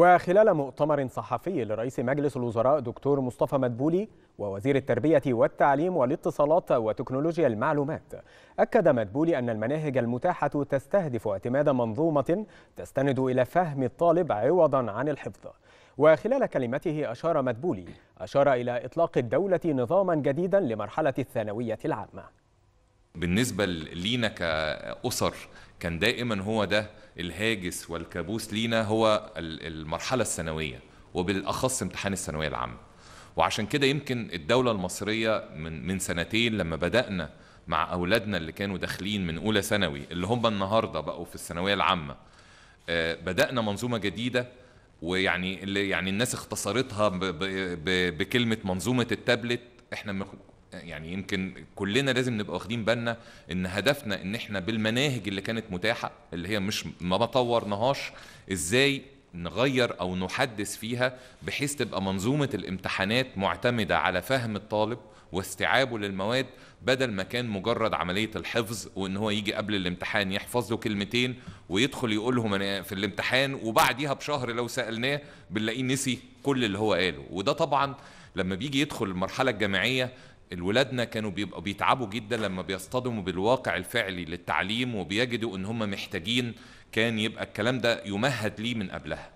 وخلال مؤتمر صحفي لرئيس مجلس الوزراء دكتور مصطفى مدبولي ووزير التربية والتعليم والاتصالات وتكنولوجيا المعلومات أكد مدبولي أن المناهج المتاحة تستهدف اعتماد منظومة تستند إلى فهم الطالب عوضا عن الحفظ وخلال كلمته أشار مدبولي أشار إلى إطلاق الدولة نظاما جديدا لمرحلة الثانوية العامة بالنسبة لينا كأسر كان دائما هو ده الهاجس والكابوس لينا هو المرحلة الثانوية وبالأخص امتحان الثانوية العامة وعشان كده يمكن الدولة المصرية من, من سنتين لما بدأنا مع أولادنا اللي كانوا داخلين من أولى ثانوي اللي هم النهاردة بقوا في الثانوية العامة آه، بدأنا منظومة جديدة ويعني اللي يعني الناس اختصرتها بكلمة منظومة التابلت احنا يعني يمكن كلنا لازم نبقى واخدين بالنا ان هدفنا ان احنا بالمناهج اللي كانت متاحه اللي هي مش ما طورناهاش ازاي نغير او نحدث فيها بحيث تبقى منظومه الامتحانات معتمده على فهم الطالب واستيعابه للمواد بدل ما كان مجرد عمليه الحفظ وان هو يجي قبل الامتحان يحفظ له كلمتين ويدخل يقولهم انا في الامتحان وبعديها بشهر لو سالناه بنلاقيه نسي كل اللي هو قاله وده طبعا لما بيجي يدخل المرحله الجامعيه الولادنا كانوا بيبقوا بيتعبوا جدا لما بيصطدموا بالواقع الفعلي للتعليم وبيجدوا ان هم محتاجين كان يبقى الكلام ده يمهد ليه من قبلها